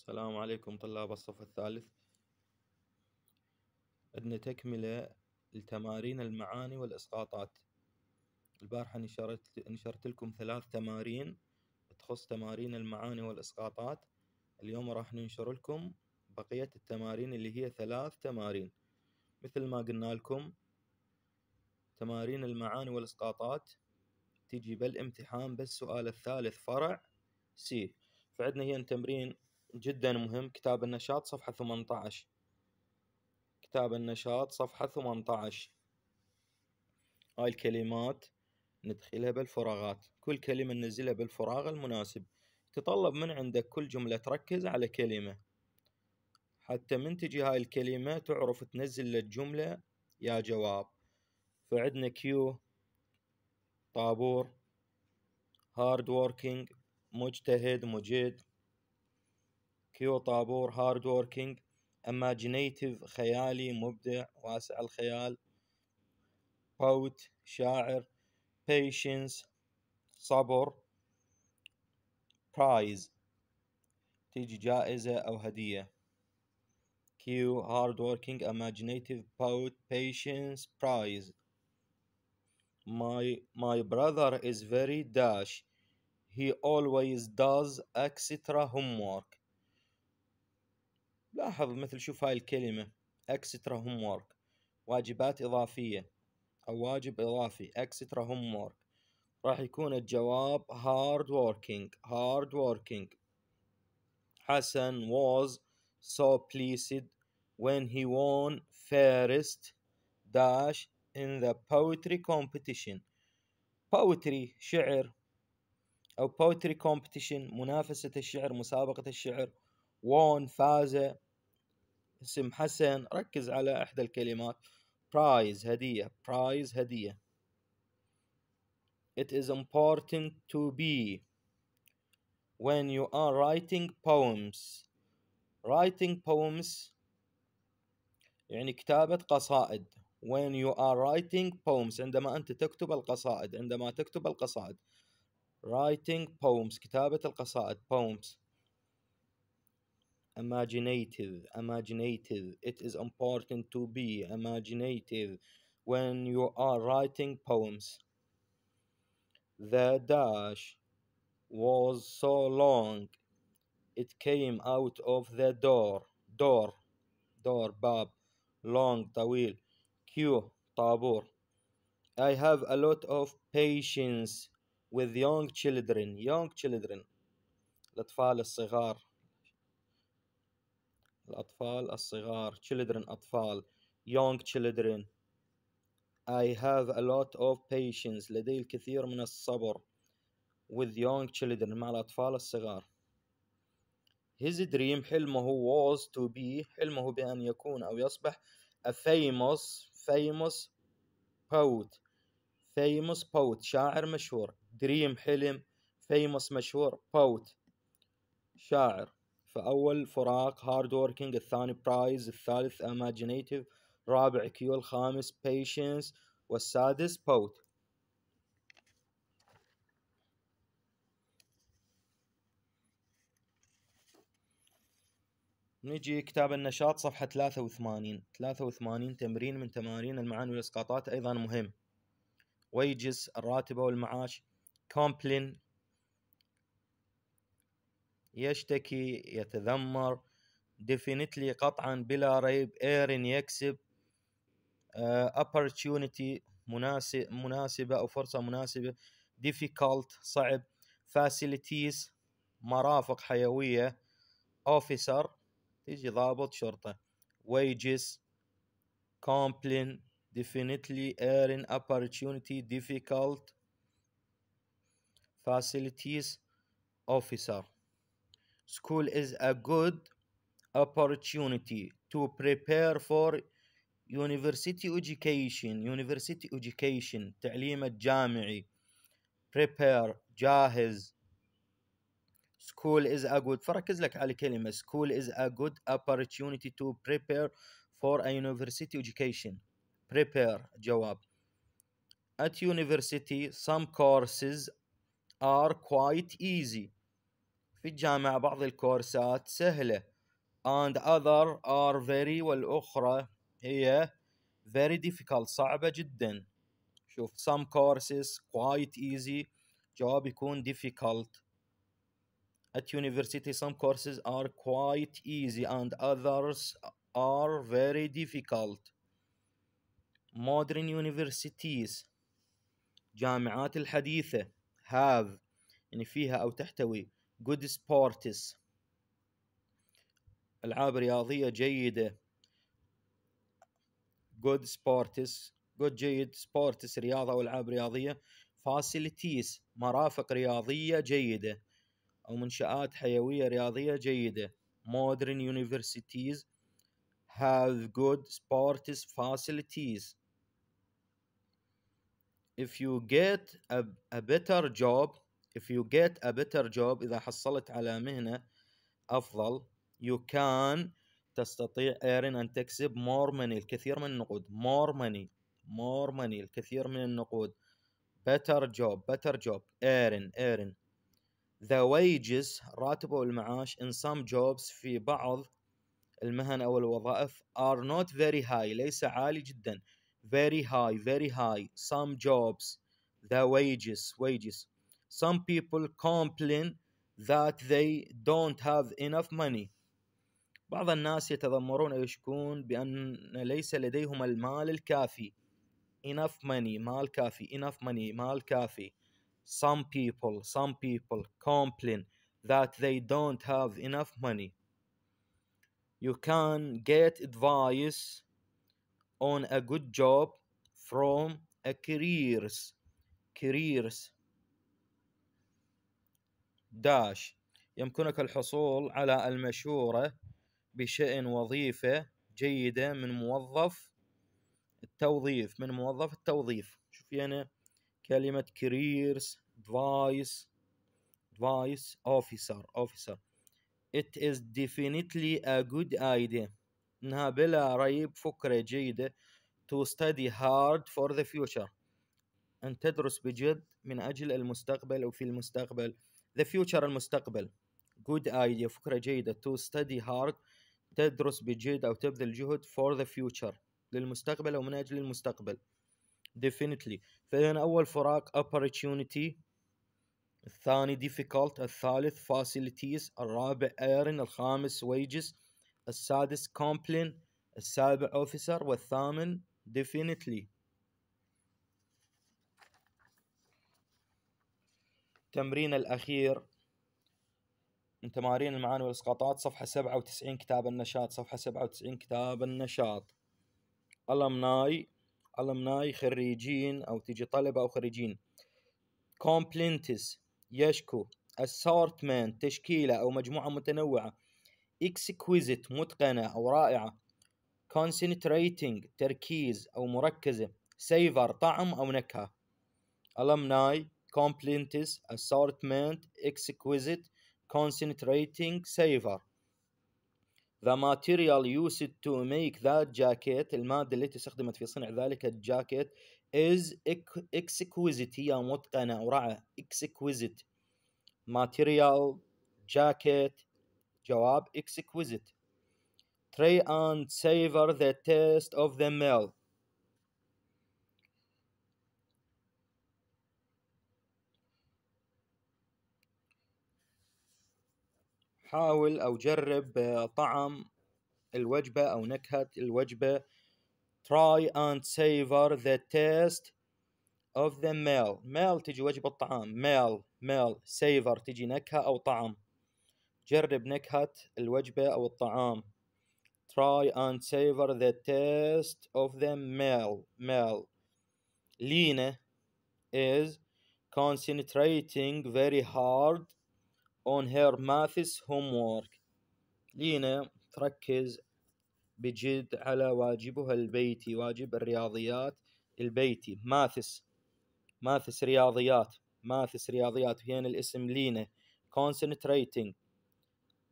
السلام عليكم طلاب الصف الثالث عندنا تكملة لتمارين المعاني والإسقاطات البارحة نشرت, نشرت لكم ثلاث تمارين تخص تمارين المعاني والإسقاطات اليوم راح ننشر لكم بقية التمارين اللي هي ثلاث تمارين مثل ما قلنا لكم تمارين المعاني والإسقاطات تجي بالامتحان بالسؤال الثالث فرع سي فعندنا هي تمرين جدا مهم كتاب النشاط صفحة 18 كتاب النشاط صفحة 18 هاي الكلمات ندخلها بالفراغات كل كلمة ننزلها بالفراغ المناسب تطلب من عندك كل جملة تركز على كلمة حتى من تجي هاي الكلمة تعرف تنزل للجملة يا جواب فعندنا كيو طابور هارد ووركينج مجتهد مجيد كيو طابور هارد ووركينج اماجينيتيف خيالي مبدع واسع الخيال باوت شاعر بيشنس صبر برايز تيجي جائزة أو هدية كيو هارد ووركينج اماجينيتيف باوت بيشنس برايز My my brother is very dash. He always does etc homework. لاحظ مثل شوف هاي الكلمة اكسترا هوم وورك واجبات إضافية أو واجب إضافي اكسترا هوم وورك راح يكون الجواب هارد وركينج هارد وركينج حسن was so pleased when he won first dash in the poetry competition poetry شعر أو poetry competition منافسة الشعر مسابقة الشعر وون فازة اسم حسن ركز على إحدى الكلمات برايز هدية برايز هدية It is important to be when you are writing poems writing poems يعني كتابة قصائد when you are writing poems عندما أنت تكتب القصائد عندما تكتب القصائد writing poems كتابة القصائد poems imaginative, imaginative. It is important to be imaginative when you are writing poems. The dash was so long it came out of the door, door, door, bab, long, tawil, Q, tabur. I have a lot of patience with young children, young children, الأطفال الصغار الأطفال الصغار children أطفال young children I have a lot of patience لدي الكثير من الصبر with young children مع الأطفال الصغار His dream حلمه was to be حلمه بأن يكون أو يصبح a famous famous poet famous poet شاعر مشهور dream حلم famous مشهور poet شاعر فأول فراق هارد وركينج الثاني برايز الثالث اماجينيتيف رابع كيو الخامس بيشنس والسادس بوت نجي كتاب النشاط صفحة 83 83 تمرين من تمارين المعاني والإسقاطات أيضا مهم ويجز الراتبة والمعاش كومبلين يشتكي يتذمر ديفينتلي قطعا بلا ريب ايرن يكسب opportunity مناسب مناسبة أو فرصة مناسبة difficult صعب facilities مرافق حيوية officer تيجي ضابط شرطة wages complain definitely earning opportunity difficult facilities officer school is a good opportunity to prepare for university education university education تعليم الجامعي prepare جاهز school is a good فركز لك على كلمة school is a good opportunity to prepare for a university education prepare جواب at university some courses are quite easy في الجامعة بعض الكورسات سهلة and other are very والأخرى هي very difficult صعبة جدا شوف some courses quite easy جواب يكون difficult at university some courses are quite easy and others are very difficult modern universities جامعات الحديثة have يعني فيها أو تحتوي جود سبورتس العاب رياضيه جيده جود سبورتس جود جيد سبورتس رياضه والعاب رياضيه فاسيلتيز مرافق رياضيه جيده او منشات حيويه رياضيه جيده مودرن يونيفرسيتيز هاف جود سبورتس facilities if you get a, a better job if you get a better job إذا حصلت على مهنة أفضل you can تستطيع ايرن أن تكسب more money الكثير من النقود more money more money الكثير من النقود better job better job ايرن ايرن the wages راتب أو المعاش in some jobs في بعض المهن أو الوظائف are not very high ليس عالي جدا very high very high some jobs the wages wages some people complain that they don't have enough money بعض الناس يتذمرون أو بأن ليس لديهم المال الكافي enough money مال كافي enough money مال كافي some people some people complain that they don't have enough money you can get advice on a good job from a careers careers داش يمكنك الحصول على المشورة بشأن وظيفة جيدة من موظف التوظيف من موظف التوظيف شوف هنا يعني كلمة careers advice advice officer officer it is definitely a good idea إنها بلا ريب فكرة جيدة to study hard for the future أن تدرس بجد من أجل المستقبل وفي المستقبل ذا فيوتشر المستقبل جود ايديا فكره جيده تو ستدي هارد تدرس بجد او تبذل جهد فور ذا فيوتشر للمستقبل او من اجل المستقبل definitely فاذا اول فراق opportunity الثاني difficult الثالث facilities الرابع iron الخامس wages السادس complain السابع officer والثامن definitely التمرين الأخير من تمارين المعاني والإسقاطات صفحة سبعة وتسعين كتاب النشاط صفحة سبعة وتسعين كتاب النشاط ألمناي ألمناي خريجين أو تيجي طلبة أو خريجين كومبلينتس يشكو assortment تشكيلة أو مجموعة متنوعة exquisite متقنة أو رائعة concentrating تركيز أو مركزة savor طعم أو نكهة alumni completeness, assortment, exquisite, concentrating, savor. The material used to make that jacket المادة التي استخدمت في صنع ذلك الجاكيت is exquisite هي متقنة ورعة exquisite material jacket جواب exquisite try and savor the taste of the meal حاول او جرب طعم الوجبه او نكهه الوجبه try and savor the taste of the meal meal تجي وجبه طعام meal meal savor تجي نكهه او طعم جرب نكهه الوجبه او الطعام try and savor the taste of the meal meal لينا is concentrating very hard اون هير ماثس هوم وورك لينا تركز بجد على واجبها البيتي واجب الرياضيات البيتي ماثس ماثس رياضيات ماثس رياضيات هنا الاسم لينا concentrating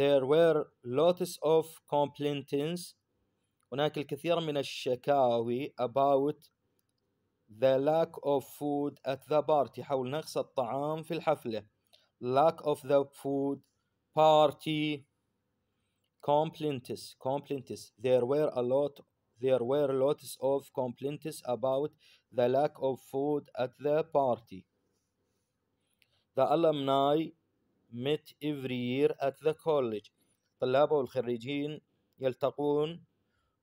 there were lots of complaints هناك الكثير من الشكاوي about the lack of food at the party حول نقص الطعام في الحفلة lack of the food, party, complaints, complaints. There were a lot, there were lots of complaints about the lack of food at the party. The alumni met every year at the college. الطلاب والخريجين يلتقون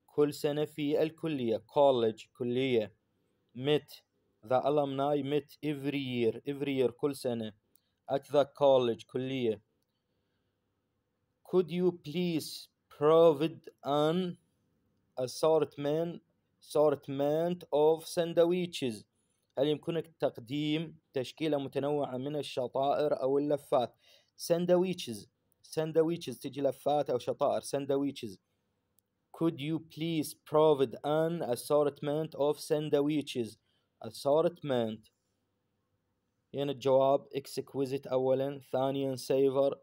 كل سنة في الكلية college كلية met the alumni met every year every year كل سنة at the college كلية could you please provide an assortment assortment of sandwiches هل يمكنك تقديم تشكيلة متنوعة من الشطائر أو اللفات sandwiches sandwiches تجي لفات أو شطائر sandwiches could you please provide an assortment of sandwiches assortment هنا يعني الجواب اكسكويزيت اولا ثانيا سيفر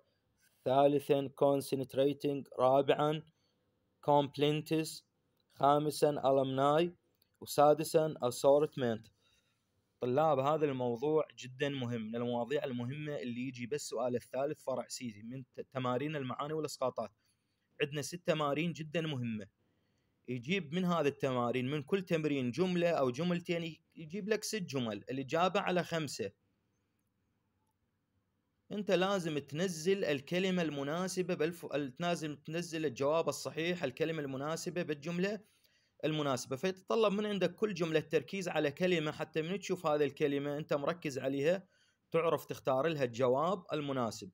ثالثا كونسنتريتنج رابعا كومبلينتس خامسا الامناي وسادسا اسورتمنت طلاب هذا الموضوع جدا مهم من المواضيع المهمه اللي يجي بس سؤال الثالث فرع سيزي من تمارين المعاني والاسقاطات عندنا ست تمارين جدا مهمه يجيب من هذا التمارين من كل تمرين جمله او جملتين يجيب لك ست جمل الاجابه على خمسه انت لازم تنزل الكلمه المناسبه بالف... لازم تنزل الجواب الصحيح الكلمه المناسبه بالجمله المناسبه فيتطلب من عندك كل جمله التركيز على كلمه حتى من تشوف هذه الكلمه انت مركز عليها تعرف تختار لها الجواب المناسب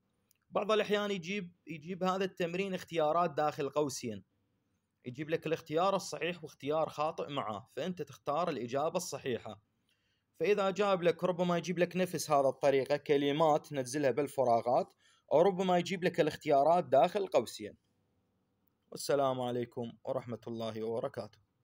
بعض الاحيان يجيب يجيب هذا التمرين اختيارات داخل قوسين يجيب لك الاختيار الصحيح واختيار خاطئ معه فانت تختار الاجابه الصحيحه فاذا جاب لك ربما يجيب لك نفس هذا الطريقه كلمات تنزلها بالفراغات او ربما يجيب لك الاختيارات داخل قوسين والسلام عليكم ورحمه الله وبركاته